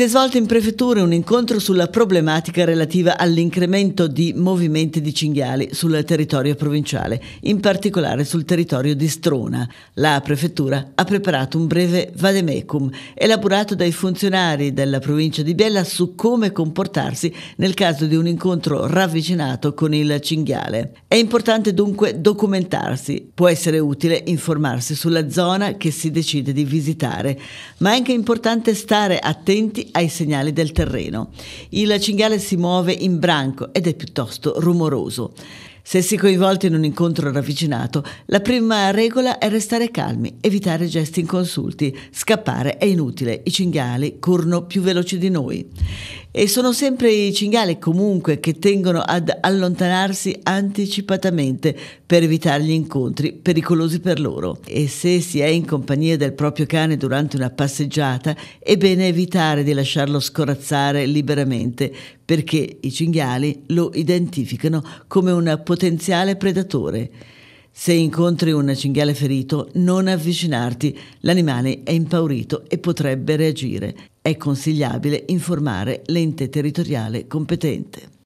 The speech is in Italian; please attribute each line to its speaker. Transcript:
Speaker 1: Si è svolto in prefettura un incontro sulla problematica relativa all'incremento di movimenti di cinghiali sul territorio provinciale, in particolare sul territorio di Strona. La prefettura ha preparato un breve vademecum, elaborato dai funzionari della provincia di Biella su come comportarsi nel caso di un incontro ravvicinato con il cinghiale. È importante dunque documentarsi, può essere utile informarsi sulla zona che si decide di visitare, ma è anche importante stare attenti ai segnali del terreno. Il cinghiale si muove in branco ed è piuttosto rumoroso. Se si coinvolti in un incontro ravvicinato, la prima regola è restare calmi, evitare gesti inconsulti, scappare è inutile, i cinghiali corrono più veloci di noi. E sono sempre i cinghiali comunque che tengono ad allontanarsi anticipatamente per evitare gli incontri pericolosi per loro. E se si è in compagnia del proprio cane durante una passeggiata, è bene evitare di lasciarlo scorazzare liberamente perché i cinghiali lo identificano come una potenza potenziale predatore. Se incontri un cinghiale ferito, non avvicinarti, l'animale è impaurito e potrebbe reagire. È consigliabile informare l'ente territoriale competente.